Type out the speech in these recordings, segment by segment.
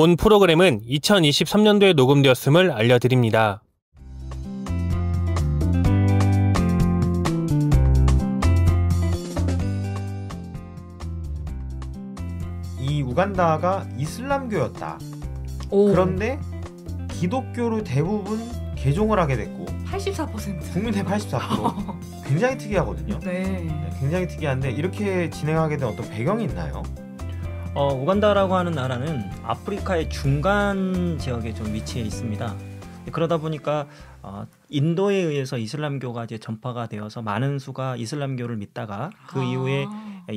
본 프로그램은 2023년도에 녹음되었음을 알려드립니다. 이 우간다가 이슬람교였다. 오. 그런데 기독교로 대부분 개종을 하게 됐고 84% 국민의 84% 굉장히 특이하거든요. 네. 네. 굉장히 특이한데 이렇게 진행하게 된 어떤 배경이 있나요? 어, 우간다라고 하는 나라는 아프리카의 중간 지역에 좀 위치해 있습니다. 그러다 보니까 어, 인도에 의해서 이슬람교가 이제 전파가 되어서 많은 수가 이슬람교를 믿다가 그 아. 이후에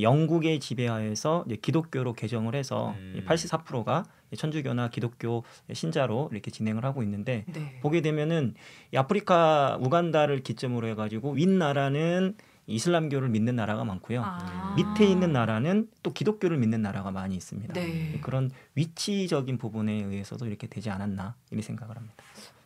영국의 지배하에서 기독교로 개정을 해서 음. 84%가 천주교나 기독교 신자로 이렇게 진행을 하고 있는데 네. 보게 되면은 아프리카 우간다를 기점으로 해가지고 윗 나라는 이슬람교를 믿는 나라가 많고요. 아. 밑에 있는 나라는 또 기독교를 믿는 나라가 많이 있습니다. 네. 예, 그런 위치적인 부분에 의해서도 이렇게 되지 않았나 이렇게 생각을 합니다.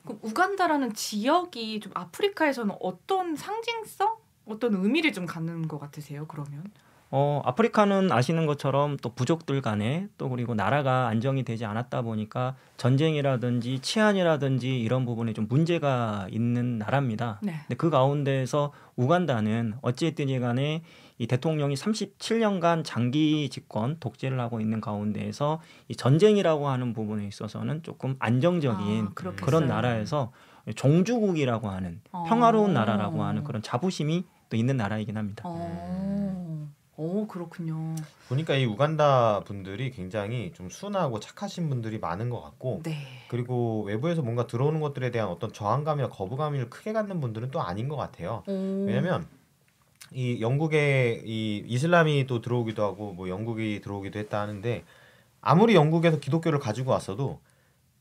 그럼 우간다라는 지역이 좀 아프리카에서는 어떤 상징성, 어떤 의미를 좀 갖는 것 같으세요? 그러면 어, 아프리카는 아시는 것처럼 또 부족들 간에 또 그리고 나라가 안정이 되지 않았다 보니까 전쟁이라든지 치안이라든지 이런 부분에 좀 문제가 있는 나라입니다. 네. 근데 그 가운데에서 우간다는 어찌됐든 간에 이 대통령이 37년간 장기 집권 독재를 하고 있는 가운데에서 이 전쟁이라고 하는 부분에 있어서는 조금 안정적인 아, 그런 나라에서 종주국이라고 하는 평화로운 어. 나라라고 하는 그런 자부심이 또 있는 나라이긴 합니다. 어. 네. 오 그렇군요. 보니까 이 우간다 분들이 굉장히 좀 순하고 착하신 분들이 많은 것 같고, 네. 그리고 외부에서 뭔가 들어오는 것들에 대한 어떤 저항감이나 거부감을 크게 갖는 분들은 또 아닌 것 같아요. 음. 왜냐하면 이 영국에 이 이슬람이 또 들어오기도 하고 뭐 영국이 들어오기도 했다 하는데 아무리 영국에서 기독교를 가지고 왔어도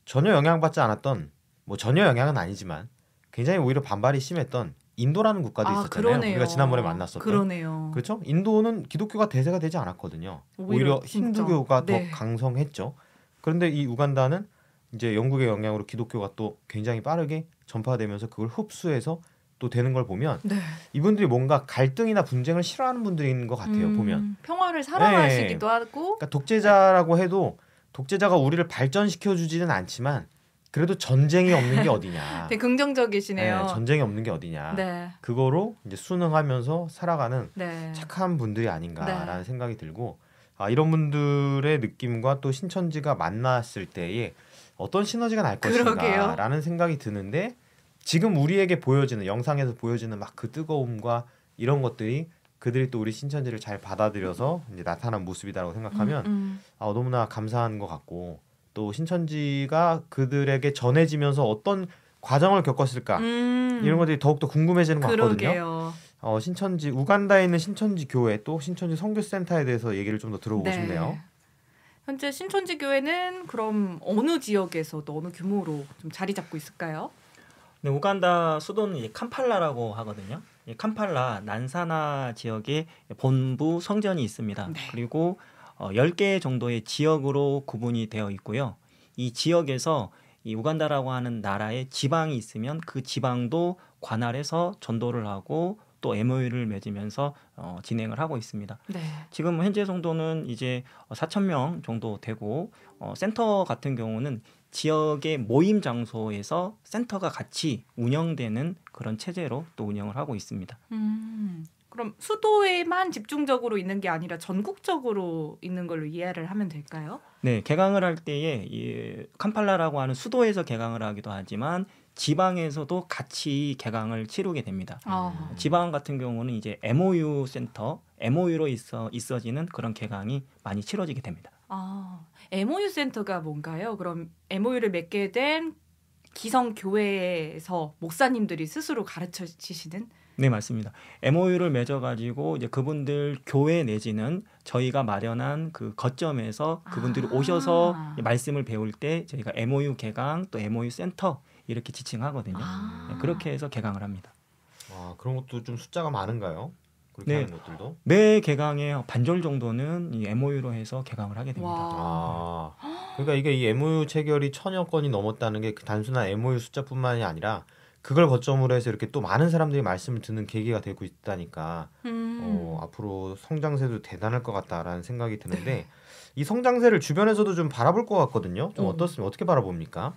전혀 영향받지 않았던 뭐 전혀 영향은 아니지만 굉장히 오히려 반발이 심했던 인도라는 국가도 아, 있었잖아요. 그러네요. 우리가 지난번에 만났었던. 그러네요. 그렇죠? 인도는 기독교가 대세가 되지 않았거든요. 오히려, 오히려 힌두교가 네. 더 강성했죠. 그런데 이 우간다는 이제 영국의 영향으로 기독교가 또 굉장히 빠르게 전파되면서 그걸 흡수해서 또 되는 걸 보면 네. 이분들이 뭔가 갈등이나 분쟁을 싫어하는 분들인 것 같아요. 음, 보면 평화를 사랑하시기도 네. 하고 그러니까 독재자라고 해도 독재자가 우리를 발전시켜 주지는 않지만 그래도 전쟁이 없는 게 어디냐. 되게 긍정적이시네요. 네, 전쟁이 없는 게 어디냐. 네. 그거로 이제 순응하면서 살아가는 네. 착한 분들이 아닌가라는 네. 생각이 들고 아, 이런 분들의 느낌과 또 신천지가 만났을 때에 어떤 시너지가 날 것인가라는 생각이 드는데 지금 우리에게 보여지는 영상에서 보여지는 막 그 뜨거움과 이런 것들이 그들이 또 우리 신천지를 잘 받아들여서 이제 나타난 모습이다라고 생각하면 음, 음. 아, 너무나 감사한 것 같고 또 신천지가 그들에게 전해지면서 어떤 과정을 겪었을까 음. 이런 것들이 더욱더 궁금해지는 것 그러게요. 같거든요. 어, 신천지 우간다에 있는 신천지 교회 또 신천지 선교센터에 대해서 얘기를 좀 더 들어보고 네. 싶네요. 현재 신천지 교회는 그럼 어느 지역에서도 어느 규모로 좀 자리 잡고 있을까요? 네, 우간다 수도는 이제 캄팔라라고 하거든요. 캄팔라 난사나 지역에 본부 성전이 있습니다. 네. 그리고 어, 10개 정도의 지역으로 구분이 되어 있고요. 이 지역에서 이 우간다라고 하는 나라에 지방이 있으면 그 지방도 관할해서 전도를 하고 또 MOU를 맺으면서 어, 진행을 하고 있습니다. 네. 지금 현재 정도는 이제 4천 명 정도 되고 어, 센터 같은 경우는 지역의 모임 장소에서 센터가 같이 운영되는 그런 체제로 또 운영을 하고 있습니다. 음. 그럼 수도에만 집중적으로 있는 게 아니라 전국적으로 있는 걸로 이해를 하면 될까요? 네, 개강을 할 때에 이 캄팔라라고 하는 수도에서 개강을 하기도 하지만 지방에서도 같이 개강을 치르게 됩니다. 아. 지방 같은 경우는 이제 MOU 센터, MOU로 있어 있어지는 그런 개강이 많이 치러지게 됩니다. 아, MOU 센터가 뭔가요? 그럼 MOU를 맺게 된 기성 교회에서 목사님들이 스스로 가르쳐 주시는 네 맞습니다. MOU를 맺어가지고 이제 그분들 교회 내지는 저희가 마련한 그 거점에서 그분들이 아. 오셔서 말씀을 배울 때 저희가 MOU 개강 또 MOU 센터 이렇게 지칭하거든요. 아. 네, 그렇게 해서 개강을 합니다. 아 그런 것도 좀 숫자가 많은가요? 네. 매 개강에 반절 정도는 이 MOU로 해서 개강을 하게 됩니다. 아, 그러니까 이게 이 MOU 체결이 천여 건이 넘었다는 게그 단순한 MOU 숫자뿐만이 아니라 그걸 거점으로 해서 이렇게 또 많은 사람들이 말씀을 듣는 계기가 되고 있다니까 어, 음. 어, 앞으로 성장세도 대단할 것 같다라는 생각이 드는데 네. 이 성장세를 주변에서도 좀 바라볼 것 같거든요. 좀 음. 어떻습니까? 어떻게 바라봅니까?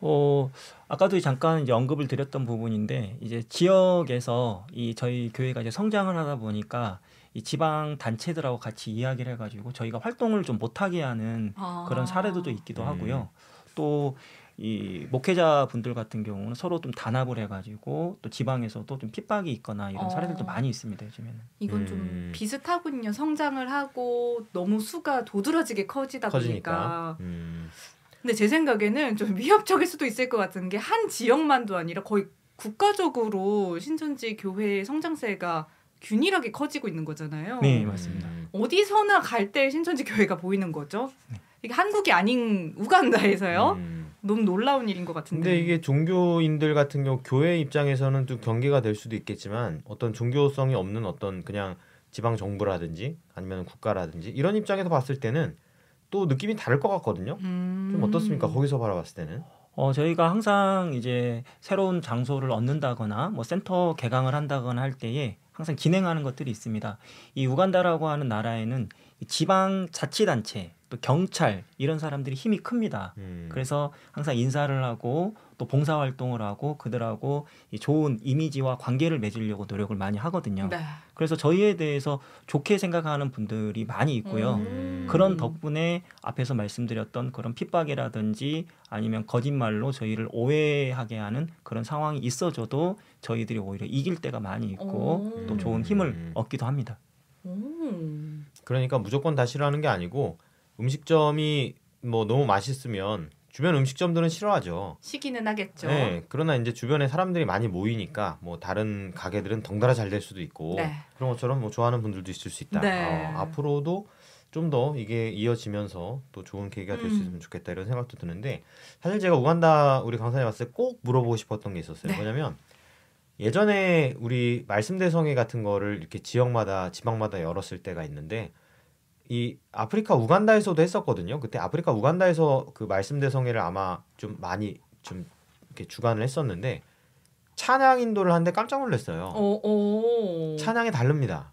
어 아까도 잠깐 이제 언급을 드렸던 부분인데 이제 지역에서 이 저희 교회가 이제 성장을 하다 보니까 이 지방 단체들하고 같이 이야기를 해가지고 저희가 활동을 좀 못하게 하는 아. 그런 사례도 좀 있기도 음. 하고요. 또이 목회자 분들 같은 경우는 서로 좀 단합을 해가지고 또 지방에서도 좀 핍박이 있거나 이런 어. 사례들도 많이 있습니다 요즘에는. 이건 음. 좀 비슷하군요. 성장을 하고 너무 수가 도드라지게 커지다 커지니까. 보니까. 음. 근데 제 생각에는 좀 위협적일 수도 있을 것 같은 게 한 지역만도 아니라 거의 국가적으로 신천지 교회의 성장세가 균일하게 커지고 있는 거잖아요. 네 맞습니다. 음. 어디서나 갈 때 신천지 교회가 보이는 거죠. 네. 이게 한국이 아닌 우간다에서요. 음. 너무 놀라운 일인 것 같은데. 근데 이게 종교인들 같은 경우 교회 입장에서는 좀 경계가 될 수도 있겠지만 어떤 종교성이 없는 어떤 그냥 지방 정부라든지 아니면 국가라든지 이런 입장에서 봤을 때는 또 느낌이 다를 것 같거든요. 음... 좀 어떻습니까? 거기서 바라봤을 때는. 어, 저희가 항상 이제 새로운 장소를 얻는다거나 뭐 센터 개강을 한다거나 할 때에 항상 진행하는 것들이 있습니다. 이 우간다라고 하는 나라에는 지방 자치단체 또 경찰 이런 사람들이 힘이 큽니다. 음. 그래서 항상 인사를 하고 또 봉사 활동을 하고 그들하고 좋은 이미지와 관계를 맺으려고 노력을 많이 하거든요. 네. 그래서 저희에 대해서 좋게 생각하는 분들이 많이 있고요. 음. 그런 덕분에 앞에서 말씀드렸던 그런 핍박이라든지 아니면 거짓말로 저희를 오해하게 하는 그런 상황이 있어져도 저희들이 오히려 이길 때가 많이 있고 오. 또 좋은 힘을 음. 얻기도 합니다. 음. 그러니까 무조건 다싫어하는게 아니고 음식점이 뭐 너무 맛있으면 주변 음식점들은 싫어하죠. 시기는 하겠죠. 네. 그러나 이제 주변에 사람들이 많이 모이니까 뭐 다른 가게들은 덩달아 잘 될 수도 있고 네. 그런 것처럼 뭐 좋아하는 분들도 있을 수 있다. 네. 어, 앞으로도 좀 더 이게 이어지면서 또 좋은 계기가 될수 음. 있으면 좋겠다 이런 생각도 드는데 사실 제가 우간다 우리 강사님 왔을 때 꼭 물어보고 싶었던 게 있었어요. 네. 뭐냐면 예전에 우리 말씀대성회 같은 거를 이렇게 지역마다 지방마다 열었을 때가 있는데 이 아프리카 우간다에서도 했었거든요. 그때 아프리카 우간다에서 그 말씀 대성회를 아마 좀 많이 좀 이렇게 주관을 했었는데 찬양 인도를 하는데 깜짝 놀랐어요. 오, 어, 오. 어. 찬양이 다릅니다.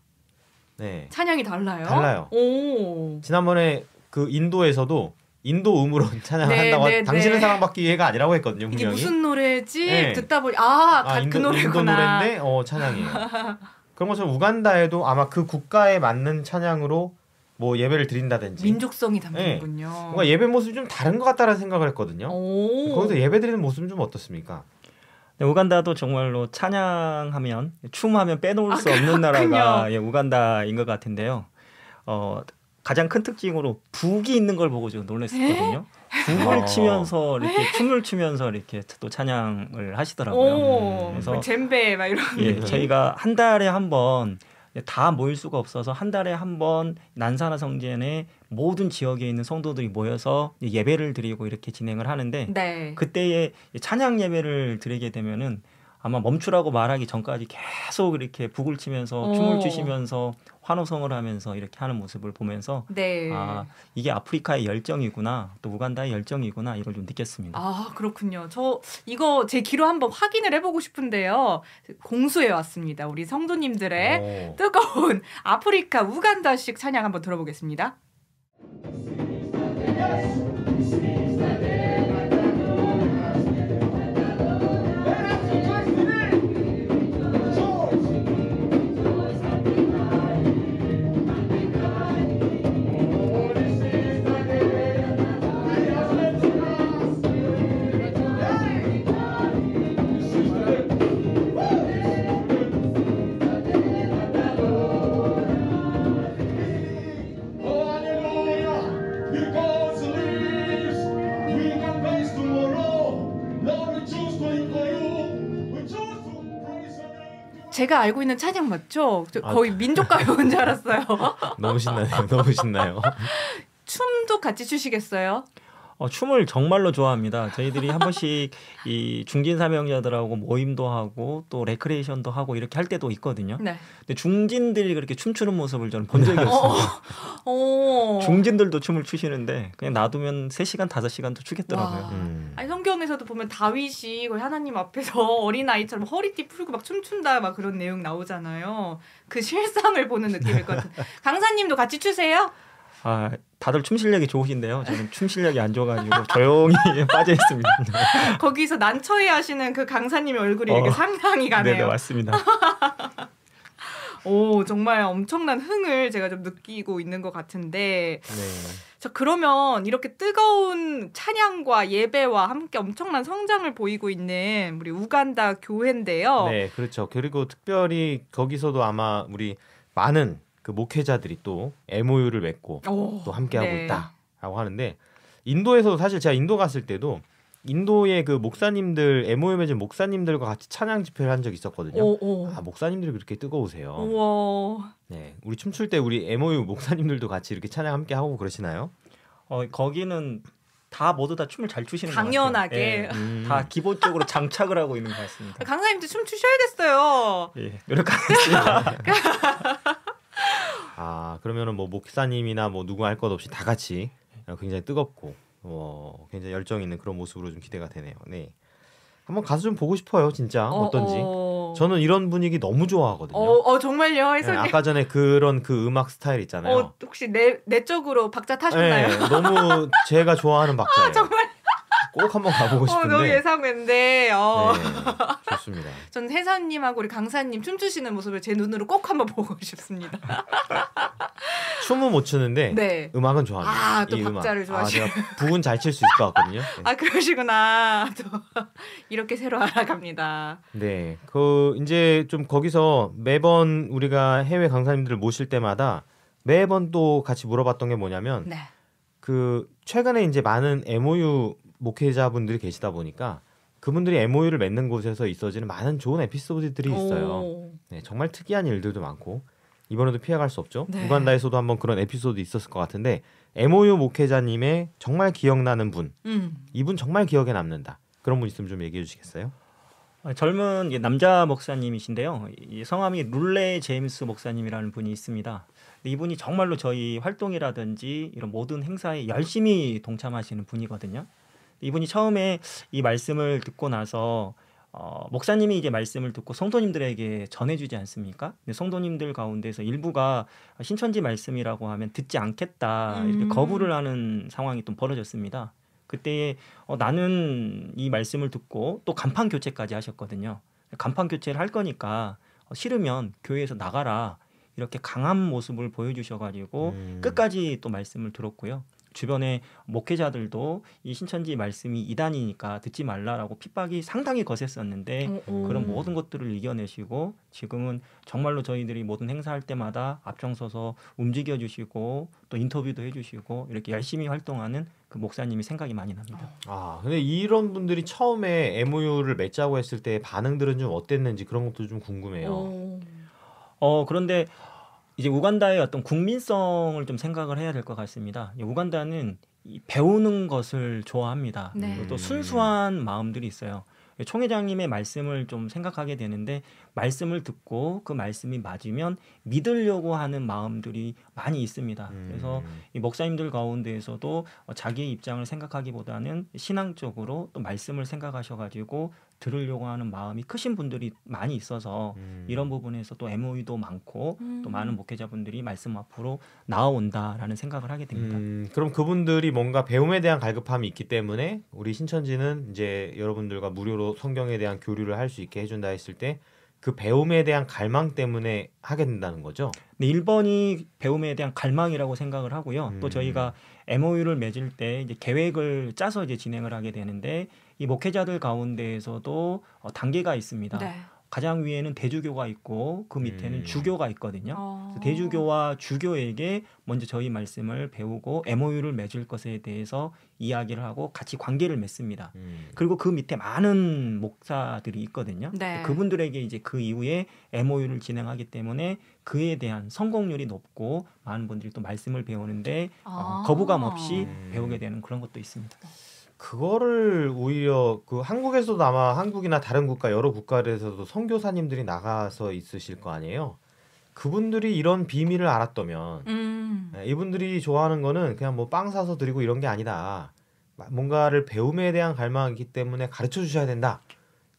네. 찬양이 달라요? 달라요. 오. 지난번에 그 인도에서도 인도 음으로 찬양을 네, 한다고 네, 당신은 네. 사랑받기 위해가 아니라고 했거든요. 분명히. 이게 무슨 노래지? 네. 듣다 보니 아, 아 그 인도, 그 노래구나. 인도 노래인데 어 찬양이에요. 그런 것처럼 우간다에도 아마 그 국가에 맞는 찬양으로 뭐 예배를 드린다든지 민족성이 예. 담기군요 네. 뭔가 예배 모습이 좀 다른 것 같다라는 생각을 했거든요. 거기서 예배 드리는 모습은 좀 어떻습니까? 네, 우간다도 정말로 찬양하면 춤하면 빼놓을 아, 수 없는 나라가 예, 우간다인 것 같은데요. 어, 가장 큰 특징으로 북이 있는 걸 보고 좀 놀랐었거든요. 북을 어. 치면서 이렇게 춤을 추면서 이렇게 또 찬양을 하시더라고요. 오, 그래서 뭐베막 이런. 예, 저희가 한 달에 한번 다 모일 수가 없어서 한 달에 한 번난산화성전에 모든 지역에 있는 성도들이 모여서 예배를 드리고 이렇게 진행을 하는데 네. 그때에 찬양 예배를 드리게 되면은 아마 멈추라고 말하기 전까지 계속 이렇게 북을 치면서 오. 춤을 어. 추시면서 환호성을 하면서 이렇게 하는 모습을 보면서 네. 아 이게 아프리카의 열정이구나 또 우간다의 열정이구나 이걸 좀 느꼈습니다. 아 그렇군요. 저 이거 제 귀로 한번 확인을 해보고 싶은데요. 공수해 왔습니다. 우리 성도님들의 오. 어. 뜨거운 아프리카 우간다식 찬양 한번 들어보겠습니다. 제가 알고 있는 찬양 맞죠? 저 아, 거의 아, 민족가요인 줄 알았어요. 너무 신나요. 너무 신나요. 춤도 같이 추시겠어요? 어, 춤을 정말로 좋아합니다. 저희들이 한 번씩 이 중진 사명자들하고 모임도 하고 또 레크레이션도 하고 이렇게 할 때도 있거든요. 네. 근데 중진들이 그렇게 춤추는 모습을 저는 본 적이 네. 없어요 어. 어. 중진들도 춤을 추시는데 그냥 놔두면 3시간, 5시간도 추겠더라고요. 음. 아니, 성경에서도 보면 다윗이 거의 하나님 앞에서 어린아이처럼 허리띠 풀고 막 춤춘다 막 그런 내용 나오잖아요. 그 실상을 보는 느낌일 것 같아요. 강사님도 같이 추세요? 아 다들 춤 실력이 좋으신데요. 저는 춤 실력이 안 좋아가지고 조용히 빠져 있습니다. 거기서 난처해하시는 그 강사님의 얼굴이 어, 이렇게 상당히 가네요. 네, 맞습니다. 오 정말 엄청난 흥을 제가 좀 느끼고 있는 것 같은데 네. 자 그러면 이렇게 뜨거운 찬양과 예배와 함께 엄청난 성장을 보이고 있는 우리 우간다 교회인데요. 네 그렇죠. 그리고 특별히 거기서도 아마 우리 많은 그 목회자들이 또 MOU를 맺고 오, 또 함께하고 네. 있다라고 하는데 인도에서도 사실 제가 인도 갔을 때도 인도의 그 목사님들 MOU 맺은 목사님들과 같이 찬양 집회를 한 적이 있었거든요. 오, 오. 아 목사님들이 그렇게 뜨거우세요. 우와. 네, 우리 춤출 때 우리 MOU 목사님들도 같이 이렇게 찬양 함께 하고 그러시나요? 어 거기는 다 모두 다 춤을 잘 추시는 당연하게. 것 같아요. 예, 음. 다 기본적으로 장착을 하고 있는 것 같습니다. 강사님도 춤 추셔야 됐어요. 예, 노력하겠습니다. 아 그러면은 뭐 목사님이나 뭐 누구 할 것 없이 다 같이 어, 굉장히 뜨겁고 어, 굉장히 열정 있는 그런 모습으로 좀 기대가 되네요. 네. 한번 가서 좀 보고 싶어요, 진짜 어, 떤지 어... 저는 이런 분위기 너무 좋아하거든요. 어, 어 정말요, 네, 아까 전에 그런 그 음악 스타일 있잖아요. 어, 혹시 내 내쪽으로 박자 타셨나요? 네, 너무 제가 좋아하는 아, 박자예요. 아, 정말. 꼭 한번 가보고 싶은데. 어, 너무 예상된데. 어. 네, 좋습니다. 전 해선님하고 우리 강사님 춤추시는 모습을 제 눈으로 꼭 한번 보고 싶습니다. 춤은 못 추는데 네. 음악은 좋아합니다. 아 또 박자를 좋아하시고 아, 부분 잘칠 수 있을 것 같거든요. 네. 아 그러시구나. 또 이렇게 새로 알아갑니다. 네, 그 이제 좀 거기서 매번 우리가 해외 강사님들을 모실 때마다 매번 또 같이 물어봤던 게 뭐냐면 네. 그 최근에 이제 많은 MOU 목회자분들이 계시다 보니까 그분들이 MOU를 맺는 곳에서 있어지는 많은 좋은 에피소드들이 있어요. 네, 정말 특이한 일들도 많고 이번에도 피해갈 수 없죠. 네. 우간다에서도 한번 그런 에피소드 있었을 것 같은데 MOU 목회자님의 정말 기억나는 분, 음. 이분 정말 기억에 남는다. 그런 분 있으면 좀 얘기해 주시겠어요? 아, 젊은 남자 목사님이신데요. 성함이 룰레 제임스 목사님이라는 분이 있습니다. 이분이 정말로 저희 활동이라든지 이런 모든 행사에 열심히 동참하시는 분이거든요. 이분이 처음에 이 말씀을 듣고 나서 어, 목사님이 이제 말씀을 듣고 성도님들에게 전해주지 않습니까? 근데 성도님들 가운데서 일부가 신천지 말씀이라고 하면 듣지 않겠다 이렇게 음. 거부를 하는 상황이 또 벌어졌습니다. 그때 어, 나는 이 말씀을 듣고 또 간판 교체까지 하셨거든요. 간판 교체를 할 거니까 어, 싫으면 교회에서 나가라 이렇게 강한 모습을 보여주셔가지고 음. 끝까지 또 말씀을 들었고요. 주변의 목회자들도 이 신천지 말씀이 이단이니까 듣지 말라라고 핍박이 상당히 거셌었는데 음. 음. 그런 모든 것들을 이겨내시고 지금은 정말로 저희들이 모든 행사할 때마다 앞장서서 움직여 주시고 또 인터뷰도 해주시고 이렇게 열심히 활동하는 그 목사님이 생각이 많이 납니다. 아 근데 이런 분들이 처음에 MOU를 맺자고 했을 때 반응들은 좀 어땠는지 그런 것도 좀 궁금해요. 오. 어. 어 그런데 이제 우간다의 어떤 국민성을 좀 생각을 해야 될 것 같습니다. 우간다는 배우는 것을 좋아합니다. 네. 또 순수한 마음들이 있어요. 총회장님의 말씀을 좀 생각하게 되는데 말씀을 듣고 그 말씀이 맞으면 믿으려고 하는 마음들이 많이 있습니다. 음. 그래서 이 목사님들 가운데에서도 자기의 입장을 생각하기보다는 신앙적으로 또 말씀을 생각하셔가지고 들으려고 하는 마음이 크신 분들이 많이 있어서 음. 이런 부분에서 또 MOU도 많고 음. 또 많은 목회자분들이 말씀 앞으로 나아온다라는 생각을 하게 됩니다. 음, 그럼 그분들이 뭔가 배움에 대한 갈급함이 있기 때문에 우리 신천지는 이제 여러분들과 무료로 성경에 대한 교류를 할 수 있게 해준다 했을 때 그 배움에 대한 갈망 때문에 하게 된다는 거죠. 네, 1번이 배움에 대한 갈망이라고 생각을 하고요. 또 음. 저희가 MOU를 맺을 때 이제 계획을 짜서 이제 진행을 하게 되는데 이 목회자들 가운데에서도 어, 단계가 있습니다. 네. 가장 위에는 대주교가 있고 그 밑에는 음. 주교가 있거든요. 어. 대주교와 주교에게 먼저 저희 말씀을 배우고 MOU를 맺을 것에 대해서 이야기를 하고 같이 관계를 맺습니다. 음. 그리고 그 밑에 많은 목사들이 있거든요. 네. 그분들에게 이제 그 이후에 MOU를 진행하기 때문에 그에 대한 성공률이 높고 많은 분들이 또 말씀을 배우는데 어, 아. 어, 거부감 없이 음. 배우게 되는 그런 것도 있습니다. 네. 그거를 오히려 그 한국에서도 아마 한국이나 다른 국가 여러 국가에서도 선교사님들이 나가서 있으실 거 아니에요. 그분들이 이런 비밀을 알았다면 음. 예, 이분들이 좋아하는 거는 그냥 뭐 빵 사서 드리고 이런 게 아니다. 뭔가를 배움에 대한 갈망이기 때문에 가르쳐 주셔야 된다.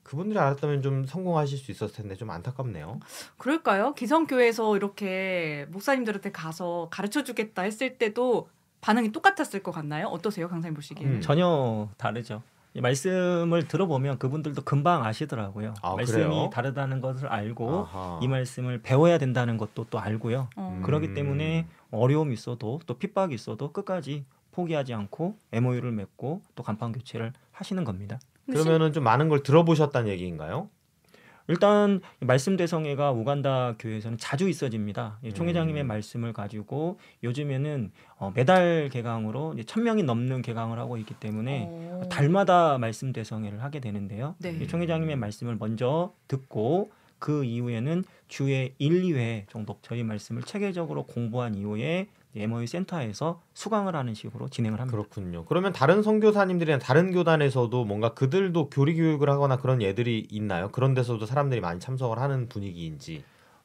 그분들이 알았다면 좀 성공하실 수 있었을 텐데 좀 안타깝네요. 그럴까요? 기성교회에서 이렇게 목사님들한테 가서 가르쳐 주겠다 했을 때도 반응이 똑같았을 것 같나요? 어떠세요, 강사님 보시기에? 음, 전혀 다르죠. 말씀을 들어보면 그분들도 금방 아시더라고요. 아, 말씀이 그래요? 다르다는 것을 알고 아하. 이 말씀을 배워야 된다는 것도 또 알고요. 어. 음. 그러기 때문에 어려움이 있어도 또 핍박이 있어도 끝까지 포기하지 않고 MOU를 맺고 또 간판 교체를 하시는 겁니다. 그러면은 좀 많은 걸 들어보셨다는 얘기인가요? 일단 말씀 대성회가 우간다 교회에서는 자주 있어집니다. 예, 총회장님의 음. 말씀을 가지고 요즘에는 어, 매달 개강으로 이제 천 명이 넘는 개강을 하고 있기 때문에 오. 어. 달마다 말씀 대성회를 하게 되는데요. 네. 예, 총회장님의 말씀을 먼저 듣고 그 이후에는 주에 1, 2회 정도 저희 말씀을 체계적으로 공부한 이후에 MOU 센터에서 수강을 하는 식으로 진행을 합니다. 그렇군요. 그러면 다른 선교사님들이나 다른 교단에서도 뭔가 그들도 교리 교육을 하거나 그런 예들이 있나요? 그런 데서도 사람들이 많이 참석을 하는 분위기인지.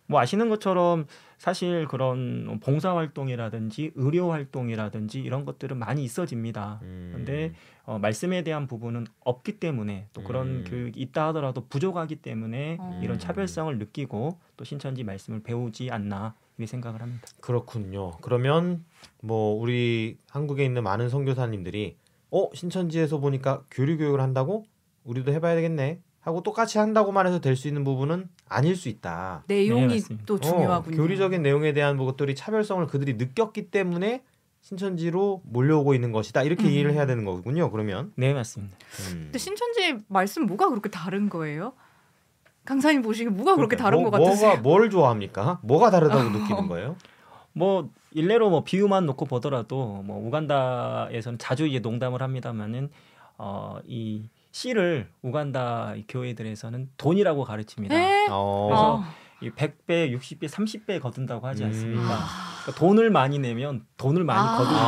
뭐 아시는 것처럼 사실 그런 봉사 활동이라든지 의료 활동이라든지 이런 것들은 많이 있어집니다. 음. 그런데 어, 말씀에 대한 부분은 없기 때문에 또 그런 음. 교육이 있다 하더라도 부족하기 때문에 음. 이런 차별성을 음. 느끼고 또 신천지 말씀을 배우지 않나 생각을 합니다. 그렇군요. 그러면 뭐 우리 한국에 있는 많은 선교사님들이 어 신천지에서 보니까 교류 교육을 한다고 우리도 해봐야 되겠네 하고 똑같이 한다고만 해서 될 수 있는 부분은 아닐 수 있다. 내용이 네, 또 중요하군요. 어, 교리적인 내용에 대한 뭐 것들이 차별성을 그들이 느꼈기 때문에 신천지로 몰려오고 있는 것이다 이렇게 음. 이해를 해야 되는 거군요. 그러면 네 맞습니다. 음. 근데 신천지 말씀 뭐가 그렇게 다른 거예요? 강사님 보시기 뭐가 그렇게 다른 뭐, 것 같으세요? 뭐가 뭘 좋아합니까? 뭐가 다르다고 느끼는 거예요? 뭐 일례로 뭐 비유만 놓고 보더라도 뭐 우간다에서는 자주 이제 농담을 합니다만은 어이 씨를 우간다 교회들에서는 돈이라고 가르칩니다. 에? 네. 어. 그래서 아. 이 100배, 60배, 30배 거둔다고 하지 음. 않습니까? 음. 그러니까 돈을 많이 내면 돈을 많이 아. 거두니까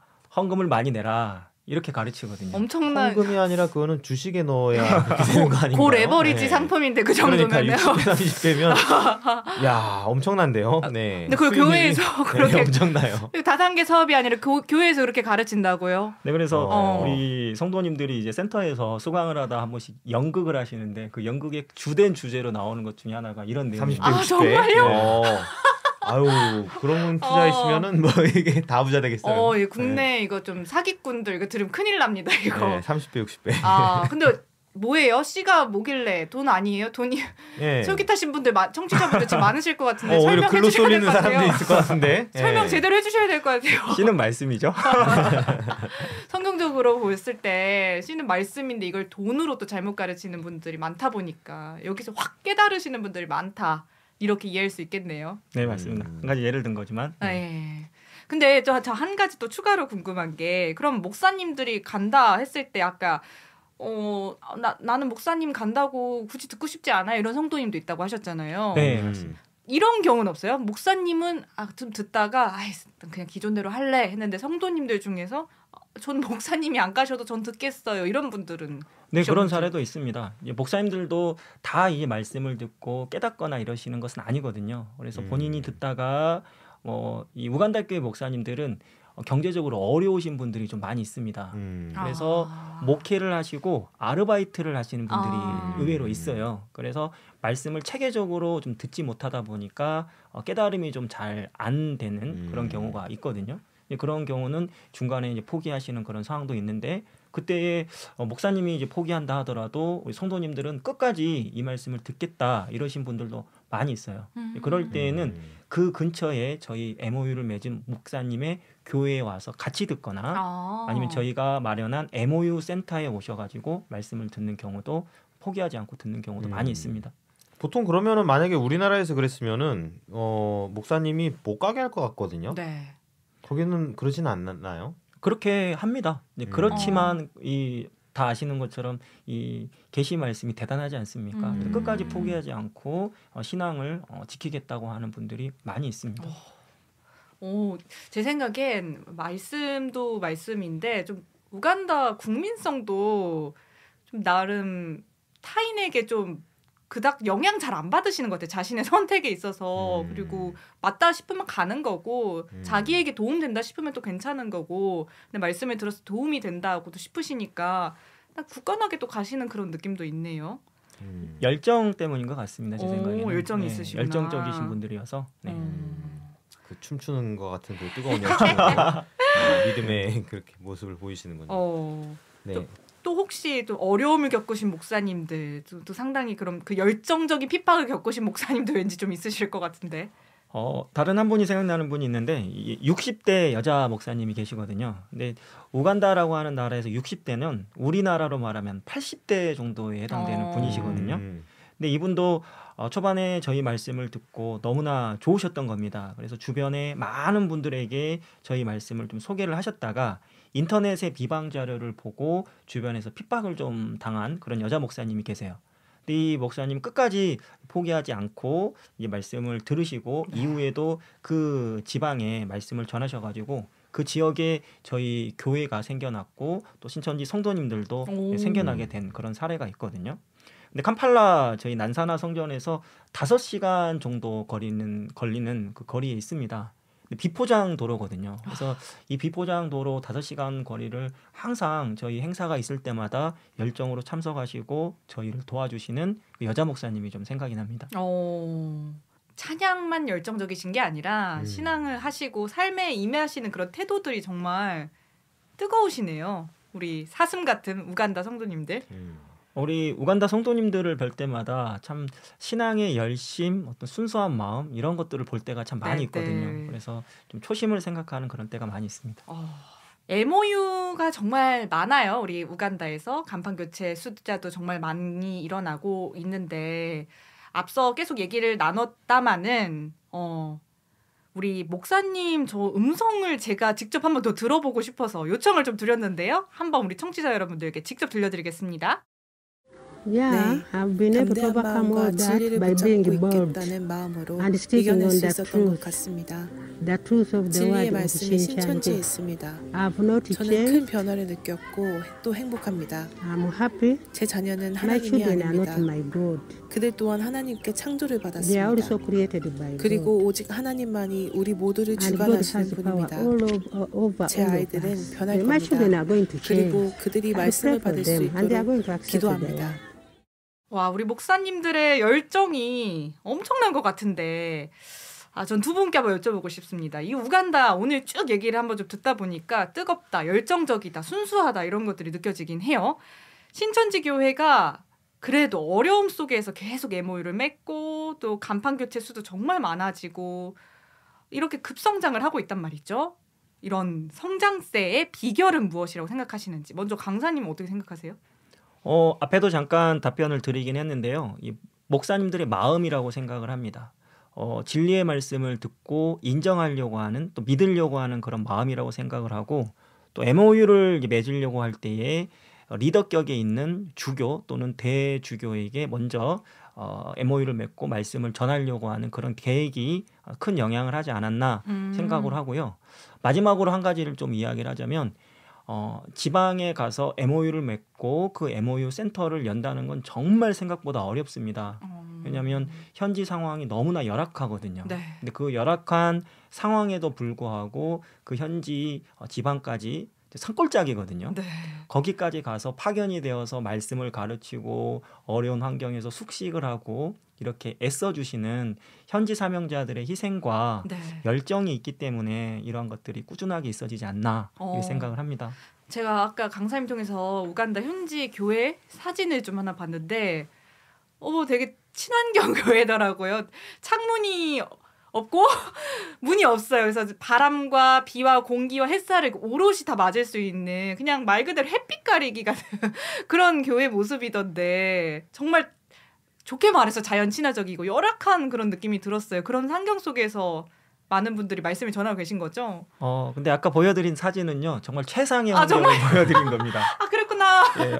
아. 헌금을 많이 내라. 이렇게 가르치거든요. 엄청난 현금이 아니라 그거는 주식에 넣어야 되는 거 아닌가요? 고 레버리지 네. 상품인데 그 정도면요. 그러니까 6 0대면야 엄청난데요. 아, 네. 근데 그 교회에서 네, 그렇게 엄청나요. 다단계 사업이 아니라 교, 교회에서 그렇게 가르친다고요? 네, 그래서 어. 우리 성도님들이 이제 센터에서 수강을 하다 한 번씩 연극을 하시는데 그 연극의 주된 주제로 나오는 것 중에 하나가 이런 내용. 30대 60대. 아 정말요? 네. 아유 그런 투자있으면은뭐 어. 이게 다 부자 되겠어요. 어, 네. 국내 네. 이거 좀 사기꾼들 이거 들으면 큰일 납니다 네, 이거. 네, 30배 60배. 아 근데 뭐예요? 씨가 뭐길래 돈 아니에요? 돈이 예. 솔깃하신 분들 청취자분들 지금 많으실 것 같은데 어, 설명 글로 쏠리는 사람도 있을 것 같은데 예. 설명 제대로 해주셔야 될 것 같아요. 씨는 말씀이죠. 성경적으로 보였을 때 씨는 말씀인데 이걸 돈으로 또 잘못 가르치는 분들이 많다 보니까 여기서 확 깨달으시는 분들이 많다. 이렇게 이해할 수 있겠네요. 네 맞습니다. 음. 한 가지 예를 든 거지만. 아, 네. 예. 근데 저 한 가지 또 추가로 궁금한 게 그럼 목사님들이 간다 했을 때 아까 어, 아, 나, 나는 목사님 간다고 굳이 듣고 싶지 않아 이런 성도님도 있다고 하셨잖아요. 네, 음. 맞 이런 경우는 없어요? 목사님은 아, 좀 듣다가 아이 그냥 기존대로 할래 했는데 성도님들 중에서 어, 전 목사님이 안 가셔도 전 듣겠어요. 이런 분들은 네 그런 사례도 있습니다. 목사님들도 다 이 말씀을 듣고 깨닫거나 이러시는 것은 아니거든요. 그래서 음. 본인이 듣다가 뭐 이 우간다 교회 목사님들은 어, 경제적으로 어려우신 분들이 좀 많이 있습니다. 음. 그래서 아. 목회를 하시고 아르바이트를 하시는 분들이 아. 의외로 있어요. 그래서 말씀을 체계적으로 좀 듣지 못하다 보니까 어, 깨달음이 좀 잘 안 되는 음. 그런 경우가 있거든요. 그런 경우는 중간에 이제 포기하시는 그런 상황도 있는데 그때 어, 목사님이 이제 포기한다 하더라도 우리 성도님들은 끝까지 이 말씀을 듣겠다 이러신 분들도 많이 있어요. 음. 그럴 때에는 음. 그 근처에 저희 MOU를 맺은 목사님의 교회에 와서 같이 듣거나 아. 아니면 저희가 마련한 MOU 센터에 오셔가지고 말씀을 듣는 경우도 포기하지 않고 듣는 경우도 음. 많이 있습니다. 보통 그러면은 만약에 우리나라에서 그랬으면은 어, 목사님이 못 가게 할 것 같거든요. 네. 거기는 그러진 않나요? 그렇게 합니다. 네, 그렇지만 음. 이다 아시는 것처럼 이 계시 말씀이 대단하지 않습니까? 음. 끝까지 포기하지 않고 어, 신앙을 어, 지키겠다고 하는 분들이 많이 있습니다. 어. 오, 제 생각엔 말씀도 말씀인데 좀 우간다 국민성도 좀 나름 타인에게 좀 그닥 영향 잘 안 받으시는 것 같아요. 자신의 선택에 있어서 음. 그리고 맞다 싶으면 가는 거고 음. 자기에게 도움 된다 싶으면 또 괜찮은 거고 근데 말씀을 들어서 도움이 된다고도 싶으시니까 굳건하게 또 가시는 그런 느낌도 있네요. 음. 열정 때문인 것 같습니다. 제 생각에는 열정이 네, 있으시구나. 열정적이신 분들이어서 네. 음. 그 춤추는 것 같은 그 뜨거운 열정 네, 믿음의 그렇게 모습을 보이시는군요. 어. 네. 또 혹시 좀 어려움을 겪으신 목사님들 또 상당히 그럼 그 열정적인 핍박을 겪으신 목사님도 왠지 좀 있으실 것 같은데. 어 다른 한 분이 생각나는 분이 있는데 60대 여자 목사님이 계시거든요. 근데 우간다라고 하는 나라에서 60대는 우리나라로 말하면 80대 정도에 해당되는 어... 분이시거든요. 음, 음. 근데 이분도 어, 초반에 저희 말씀을 듣고 너무나 좋으셨던 겁니다. 그래서 주변에 많은 분들에게 저희 말씀을 좀 소개를 하셨다가 인터넷의 비방 자료를 보고 주변에서 핍박을 좀 당한 그런 여자 목사님이 계세요. 근데 이 목사님 끝까지 포기하지 않고 이 말씀을 들으시고 네. 이후에도 그 지방에 말씀을 전하셔가지고 그 지역에 저희 교회가 생겨났고 또 신천지 성도님들도 오. 생겨나게 된 그런 사례가 있거든요. 근데 캄팔라 저희 난사나 성전에서 다섯 시간 정도 거리는 걸리는 그 거리에 있습니다. 비포장 도로거든요. 아. 그래서 이 비포장 도로 5 시간 거리를 항상 저희 행사가 있을 때마다 열정으로 참석하시고 저희를 도와주시는 여자 목사님이 좀 생각이 납니다. 오, 어, 찬양만 열정적이신 게 아니라 음. 신앙을 하시고 삶에 임해하시는 그런 태도들이 정말 뜨거우시네요. 우리 사슴 같은 우간다 성도님들. 음. 우리 우간다 성도님들을 뵐 때마다 참 신앙의 열심, 어떤 순수한 마음 이런 것들을 볼 때가 참 많이 네, 있거든요. 네 그래서 좀 초심을 생각하는 그런 때가 많이 있습니다. 어... MOU가 정말 많아요. 우리 우간다에서 간판 교체 숫자도 정말 많이 일어나고 있는데 앞서 계속 얘기를 나눴다마는 어 우리 목사님 저 음성을 제가 직접 한번 더 들어보고 싶어서 요청을 좀 드렸는데요. 한번 우리 청취자 여러분들께 직접 들려드리겠습니다. Yeah, I've been able to overcome all that by being bold and sticking on the truth. The truth of the word of Shinchanti. I've not 저는 큰 변화를 느꼈고 또 행복합니다. I'm happy. 제 자녀는 하나님이 아닙니다. 그들 또한 하나님께 창조를 받았습니다. 그리고 오직 하나님만이 우리 모두를 주관하시는 분입니다. 제 아이들은 변할 겁니다. 그리고 그들이 말씀을 받을 수 있도록 기도합니다. 와, 우리 목사님들의 열정이 엄청난 것 같은데. 아, 전 두 분께 한번 여쭤보고 싶습니다. 이 우간다 오늘 쭉 얘기를 한번 좀 듣다 보니까 뜨겁다, 열정적이다, 순수하다 이런 것들이 느껴지긴 해요. 신천지 교회가 그래도 어려움 속에서 계속 MOU를 맺고 또 간판 교체 수도 정말 많아지고 이렇게 급성장을 하고 있단 말이죠. 이런 성장세의 비결은 무엇이라고 생각하시는지 먼저 강사님 어떻게 생각하세요? 어, 앞에도 잠깐 답변을 드리긴 했는데요. 이 목사님들의 마음이라고 생각을 합니다. 어, 진리의 말씀을 듣고 인정하려고 하는 또 믿으려고 하는 그런 마음이라고 생각을 하고 또 MOU를 맺으려고 할 때에 리더격에 있는 주교 또는 대주교에게 먼저 어, MOU를 맺고 말씀을 전하려고 하는 그런 계획이 큰 영향을 하지 않았나 음. 생각을 하고요. 마지막으로 한 가지를 좀 이야기를 하자면 어, 지방에 가서 MOU를 맺고 그 MOU 센터를 연다는 건 정말 생각보다 어렵습니다. 음. 왜냐하면 현지 상황이 너무나 열악하거든요. 네. 근데 그 열악한 상황에도 불구하고 그 현지 어, 지방까지 산골짜기거든요. 네. 거기까지 가서 파견이 되어서 말씀을 가르치고 어려운 환경에서 숙식을 하고 이렇게 애써 주시는 현지 사명자들의 희생과 네. 열정이 있기 때문에 이러한 것들이 꾸준하게 있어지지 않나 어. 생각을 합니다. 제가 아까 강사님 통해서 우간다 현지 교회 사진을 좀 하나 봤는데 어 되게 친환경 교회더라고요. 창문이 없고 문이 없어요. 그래서 바람과 비와 공기와 햇살을 오롯이 다 맞을 수 있는 그냥 말 그대로 햇빛 가리기가 그런 교회 모습이던데 정말 좋게 말해서 자연 친화적이고 열악한 그런 느낌이 들었어요. 그런 환경 속에서 많은 분들이 말씀을 전하고 계신 거죠. 어, 근데 아까 보여드린 사진은요, 정말 최상의 아, 환경을 아, 보여드린 겁니다. 아, 그랬구나. 예,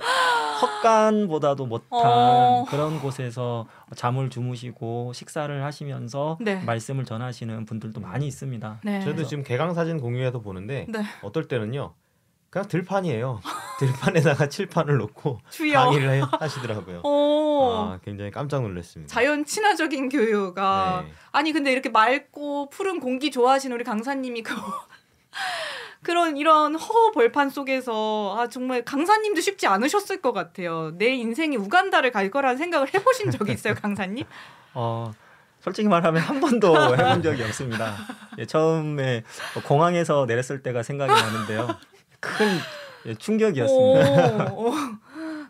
헛간보다도 못한 어... 그런 곳에서 잠을 주무시고 식사를 하시면서 네. 말씀을 전하시는 분들도 많이 있습니다. 네. 저도 지금 개강 사진 공유해서 보는데 네. 어떨 때는요. 그냥 들판이에요. 들판에다가 칠판을 놓고 주여. 강의를 하시더라고요. 아, 굉장히 깜짝 놀랐습니다. 자연 친화적인 교육. 아. 네. 아니 근데 이렇게 맑고 푸른 공기 좋아하시는 우리 강사님이 그 그런 이런 허벌판 속에서 아 정말 강사님도 쉽지 않으셨을 것 같아요. 내 인생이 우간다를 갈 거라는 생각을 해보신 적이 있어요, 강사님? 어. 솔직히 말하면 한 번도 해본 적이 없습니다. 예, 처음에 공항에서 내렸을 때가 생각이 나는데요. 큰 예, 충격이었습니다. 오, 오.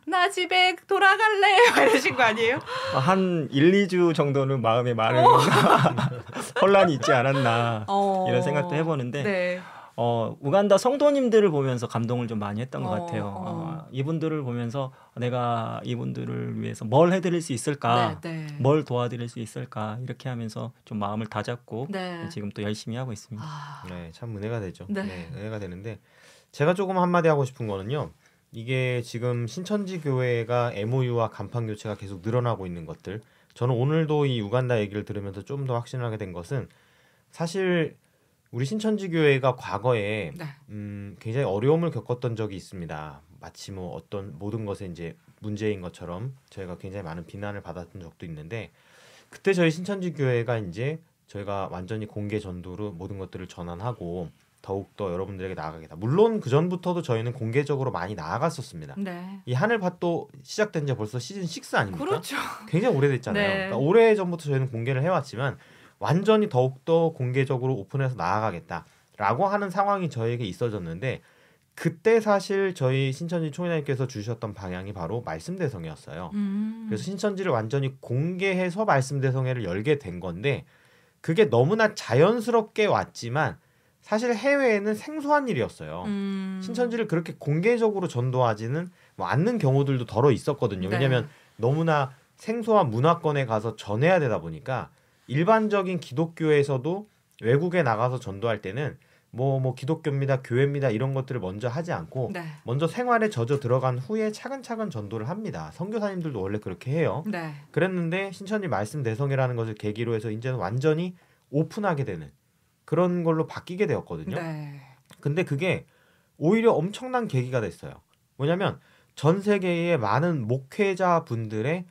나 집에 돌아갈래 이러신 거 아니에요? 한 1, 2주 정도는 마음에 많은 혼란이 있지 않았나 어. 이런 생각도 해보는데 네. 어, 우간다 성도님들을 보면서 감동을 좀 많이 했던 것 어, 같아요. 어, 어. 이분들을 보면서 내가 이분들을 위해서 뭘 해드릴 수 있을까, 네, 네. 뭘 도와드릴 수 있을까 이렇게 하면서 좀 마음을 다잡고 네. 지금 또 열심히 하고 있습니다. 아... 네, 참 은혜가 되죠. 네, 네 은혜가 되는데 제가 조금 한마디 하고 싶은 거는요. 이게 지금 신천지 교회가 MOU와 간판 교체가 계속 늘어나고 있는 것들. 저는 오늘도 이 우간다 얘기를 들으면서 좀 더 확신하게 된 것은 사실 우리 신천지 교회가 과거에 네. 음, 굉장히 어려움을 겪었던 적이 있습니다. 마치 뭐 어떤 모든 것에 이제 문제인 것처럼 저희가 굉장히 많은 비난을 받았던 적도 있는데 그때 저희 신천지 교회가 이제 저희가 완전히 공개 전도로 모든 것들을 전환하고 더욱더 여러분들에게 나아가겠다. 물론 그 전부터도 저희는 공개적으로 많이 나아갔었습니다. 네. 이 하늘밭도 시작된 지 벌써 시즌 6 아닙니까? 그렇죠. 굉장히 오래됐잖아요. 네. 그러니까 오래 전부터 저희는 공개를 해왔지만 완전히 더욱더 공개적으로 오픈해서 나아가겠다라고 하는 상황이 저에게 있어졌는데 그때 사실 저희 신천지 총회장님께서 주셨던 방향이 바로 말씀대성이었어요. 음. 그래서 신천지를 완전히 공개해서 말씀대성회를 열게 된 건데 그게 너무나 자연스럽게 왔지만 사실 해외에는 생소한 일이었어요. 음. 신천지를 그렇게 공개적으로 전도하지는 뭐 않는 경우들도 덜어 있었거든요. 네. 왜냐하면 너무나 생소한 문화권에 가서 전해야 되다 보니까 일반적인 기독교에서도 외국에 나가서 전도할 때는 뭐뭐 뭐 기독교입니다, 교회입니다 이런 것들을 먼저 하지 않고 네. 먼저 생활에 젖어 들어간 후에 차근차근 전도를 합니다. 선교사님들도 원래 그렇게 해요. 네. 그랬는데 신천지 말씀 대성이라는 것을 계기로 해서 이제는 완전히 오픈하게 되는 그런 걸로 바뀌게 되었거든요. 네. 근데 그게 오히려 엄청난 계기가 됐어요. 뭐냐면 전 세계의 많은 목회자 분들의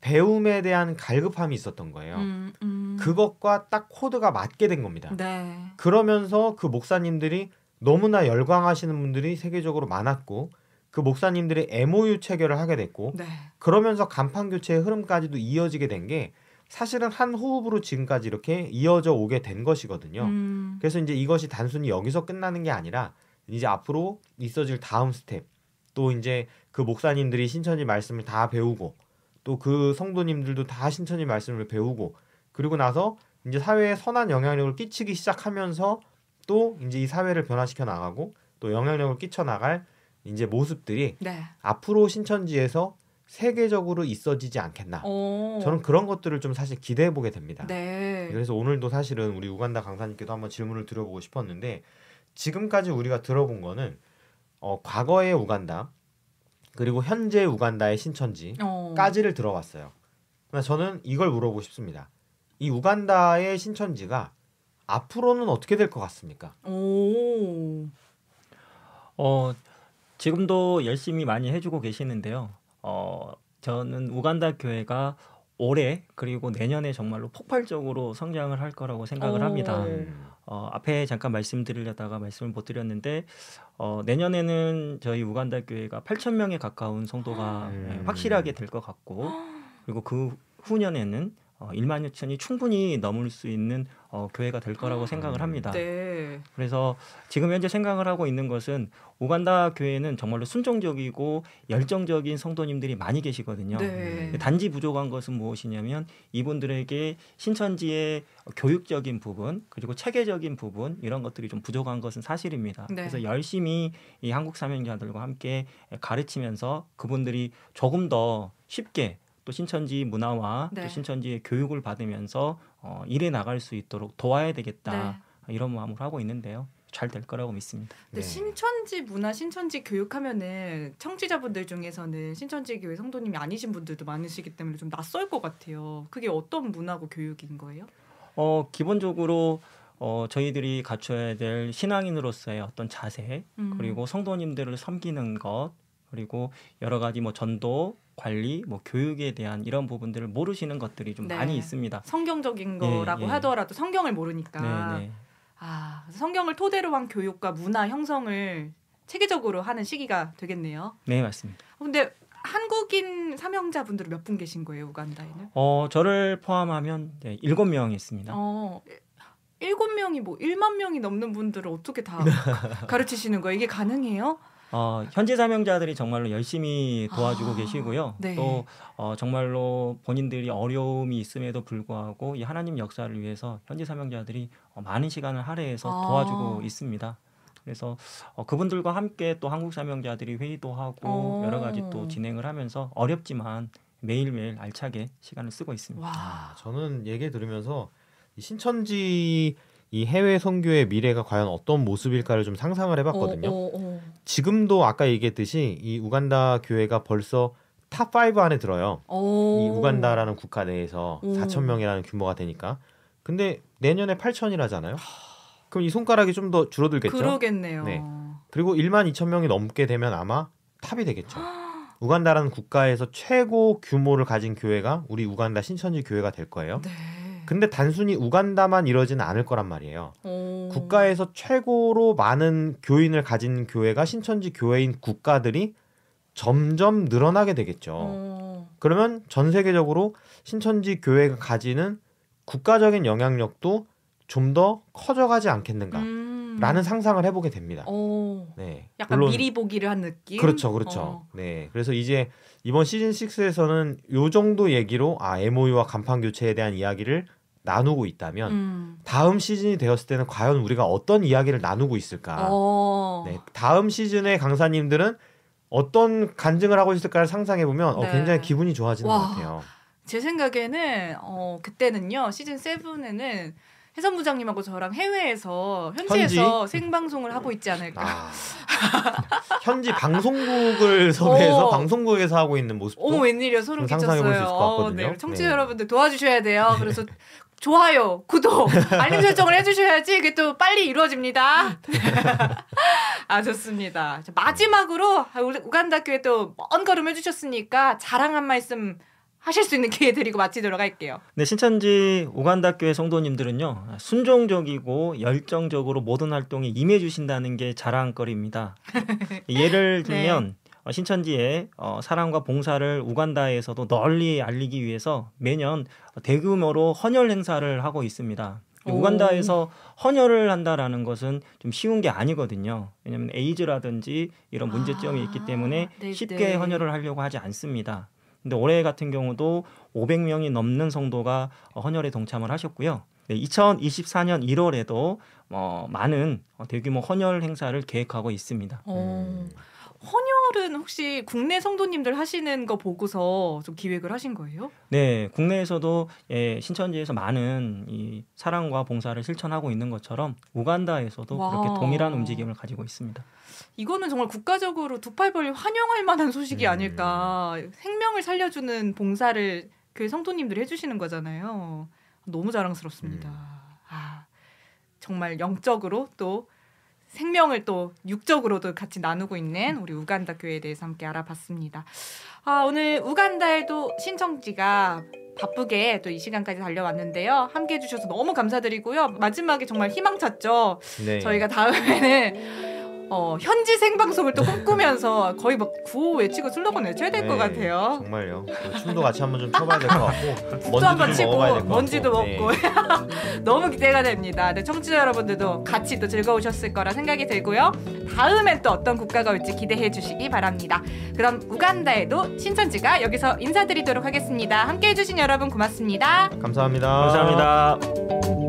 배움에 대한 갈급함이 있었던 거예요. 음, 음. 그것과 딱 코드가 맞게 된 겁니다. 네. 그러면서 그 목사님들이 너무나 열광하시는 분들이 세계적으로 많았고 그 목사님들이 MOU 체결을 하게 됐고 네. 그러면서 간판 교체의 흐름까지도 이어지게 된게 사실은 한 호흡으로 지금까지 이렇게 이어져 오게 된 것이거든요. 음. 그래서 이제 이것이 단순히 여기서 끝나는 게 아니라 이제 앞으로 있어질 다음 스텝 또 이제 그 목사님들이 신천지 말씀을 다 배우고 또 그 성도님들도 다 신천지 말씀을 배우고 그리고 나서 이제 사회에 선한 영향력을 끼치기 시작하면서 또 이제 이 사회를 변화시켜 나가고 또 영향력을 끼쳐 나갈 이제 모습들이 네. 앞으로 신천지에서 세계적으로 있어지지 않겠나. 오. 어. 저는 그런 것들을 좀 사실 기대해 보게 됩니다. 네. 그래서 오늘도 사실은 우리 우간다 강사님께도 한번 질문을 드려보고 싶었는데 지금까지 우리가 들어본 거는 어, 과거의 우간다 그리고 현재 우간다의 신천지까지를 어. 들어봤어요. 그러니까 저는 이걸 물어보고 싶습니다. 이 우간다의 신천지가 앞으로는 어떻게 될 것 같습니까? 오. 어, 지금도 열심히 많이 해주고 계시는데요. 어 저는 우간다 교회가 올해 그리고 내년에 정말로 폭발적으로 성장을 할 거라고 생각을 오. 합니다. 예. 어, 앞에 잠깐 말씀드리려다가 말씀을 못 드렸는데 어, 내년에는 저희 우간다 교회가 8천 명에 가까운 성도가 네. 확실하게 될 것 같고 그리고 그 후년에는 어, 1만 6천이 충분히 넘을 수 있는 어, 교회가 될 거라고 음, 생각을 합니다. 네. 그래서 지금 현재 생각을 하고 있는 것은 오간다 교회는 정말로 순종적이고 열정적인 성도님들이 많이 계시거든요. 네. 단지 부족한 것은 무엇이냐면 이분들에게 신천지의 교육적인 부분 그리고 체계적인 부분 이런 것들이 좀 부족한 것은 사실입니다. 네. 그래서 열심히 이 한국 사명자들과 함께 가르치면서 그분들이 조금 더 쉽게 또 신천지 문화와 네. 또 신천지의 교육을 받으면서 어, 일해 나갈 수 있도록 도와야 되겠다 네. 이런 마음으로 하고 있는데요. 잘 될 거라고 믿습니다. 근데 네. 신천지 문화, 신천지 교육하면은 청취자분들 중에서는 신천지 교회 성도님이 아니신 분들도 많으시기 때문에 좀 낯설 것 같아요. 그게 어떤 문화고 교육인 거예요? 어 기본적으로 어, 저희들이 갖춰야 될 신앙인으로서의 어떤 자세, 음. 그리고 성도님들을 섬기는 것, 그리고 여러 가지 뭐 전도 관리 뭐 교육에 대한 이런 부분들을 모르시는 것들이 좀 네. 많이 있습니다. 성경적인 예, 거라고 예, 예. 하더라도 성경을 모르니까 네, 네. 아 성경을 토대로 한 교육과 문화 형성을 체계적으로 하는 시기가 되겠네요. 네 맞습니다. 어, 근데 한국인 사명자분들 몇분 계신 거예요 우간다에는? 어 저를 포함하면 네, 7명 있습니다. 어. 일 명이 뭐 1만 명이 넘는 분들을 어떻게 다 가르치시는 거예요? 이게 가능해요? 어, 현지 사명자들이 정말로 열심히 도와주고 아, 계시고요. 네. 또 어, 정말로 본인들이 어려움이 있음에도 불구하고 이 하나님 역사를 위해서 현지 사명자들이 어, 많은 시간을 할애해서 아. 도와주고 있습니다. 그래서 어, 그분들과 함께 또 한국 사명자들이 회의도 하고 오. 어. 여러 가지 또 진행을 하면서 어렵지만 매일매일 알차게 시간을 쓰고 있습니다. 와. 아, 저는 얘기 들으면서 신천지 이 해외 선교의 미래가 과연 어떤 모습일까를 좀 상상을 해봤거든요. 어, 어, 어. 지금도 아까 얘기했듯이 이 우간다 교회가 벌써 탑5 안에 들어요. 어. 이 우간다라는 국가 내에서 음. 4천 명이라는 규모가 되니까. 근데 내년에 8천이라잖아요. 그럼 이 손가락이 좀 더 줄어들겠죠. 그러겠네요. 네. 그리고 1만 2천 명이 넘게 되면 아마 탑이 되겠죠. 우간다라는 국가에서 최고 규모를 가진 교회가 우리 우간다 신천지 교회가 될 거예요. 네. 근데 단순히 우간다만 이러지는 않을 거란 말이에요. 오. 국가에서 최고로 많은 교인을 가진 교회가 신천지 교회인 국가들이 점점 늘어나게 되겠죠. 오. 그러면 전 세계적으로 신천지 교회가 가지는 국가적인 영향력도 좀 더 커져가지 않겠는가. 음. 라는 상상을 해보게 됩니다. 오. 네, 약간 물론, 미리 보기를 한 느낌. 그렇죠, 그렇죠. 어. 네, 그래서 이제 이번 시즌 6에서는 요 정도 얘기로 아 MOU와 간판 교체에 대한 이야기를 나누고 있다면 음. 다음 시즌이 되었을 때는 과연 우리가 어떤 이야기를 나누고 있을까? 어. 네, 다음 시즌의 강사님들은 어떤 간증을 하고 있을까를 상상해 보면 어, 네. 어, 굉장히 기분이 좋아지는 와. 것 같아요. 제 생각에는 어, 그때는요 시즌 7에는 해선 부장님하고 저랑 해외에서 현지에서 현지? 생방송을 하고 있지 않을까. 아, 현지 방송국을 어. 섭외해서 어, 방송국에서 하고 있는 모습. 어머 웬일이야 소름 끼쳤어요. 어, 네, 청취자 네. 여러분들 도와주셔야 돼요. 그래서 네. 좋아요, 구독, 알림 설정을 해주셔야지 이게 또 빨리 이루어집니다. 네. 아 좋습니다. 마지막으로 우간다 교회 또먼 걸음 해주셨으니까 자랑 한 말씀 하실 수 있는 기회 드리고 마치도록 할게요. 네, 신천지 우간다 교회 성도님들은요. 순종적이고 열정적으로 모든 활동에 임해 주신다는 게 자랑거리입니다. 예를 들면 네. 어, 신천지에 어, 사랑과 봉사를 우간다에서도 널리 알리기 위해서 매년 대규모로 헌혈 행사를 하고 있습니다. 우간다에서 헌혈을 한다라는 것은 좀 쉬운 게 아니거든요. 왜냐하면 에이즈라든지 이런 문제점이 아, 있기 때문에 네 쉽게 네. 헌혈을 하려고 하지 않습니다. 근데 올해 같은 경우도 500명이 넘는 성도가 어, 헌혈에 동참을 하셨고요. 네, 2024년 1월에도 어, 많은 대규모 헌혈 행사를 계획하고 있습니다. 오. 음. 헌혈은 혹시 국내 성도님들 하시는 거 보고서 좀 기획을 하신 거예요? 네, 국내에서도 예, 신천지에서 많은 이 사랑과 봉사를 실천하고 있는 것처럼 우간다에서도 와. 그렇게 동일한 움직임을 가지고 있습니다. 이거는 정말 국가적으로 두팔 벌리 환영할 만한 소식이 음. 아닐까. 생명을 살려주는 봉사를 그 성도님들이 해주시는 거잖아요. 너무 자랑스럽습니다. 음. 아, 정말 영적으로 또 생명을 또 육적으로도 같이 나누고 있는 우리 우간다 교회에 대해서 함께 알아봤습니다. 아, 오늘 우간다에도 신청지가 바쁘게 또 이 시간까지 달려왔는데요. 함께 해주셔서 너무 감사드리고요. 마지막에 정말 희망 찾죠. 네. 저희가 다음에는 어, 현지 생방송을 또 꿈꾸면서 거의 막 구호 외치고 슬로건 외쳐야 될것 네, 같아요. 정말요. 그 춤도 같이 한번 좀 춰봐야 될 것 같고 국도 한번 먼지도 먹고 먼지도 같고. 먹 네. 너무 기대가 됩니다. 네, 청취자 여러분들도 같이 또 즐거우셨을 거라 생각이 들고요. 다음엔 또 어떤 국가가 올지 기대해 주시기 바랍니다. 그럼 우간다에도 신천지가 여기서 인사드리도록 하겠습니다. 함께해 주신 여러분 고맙습니다. 감사합니다. 감사합니다.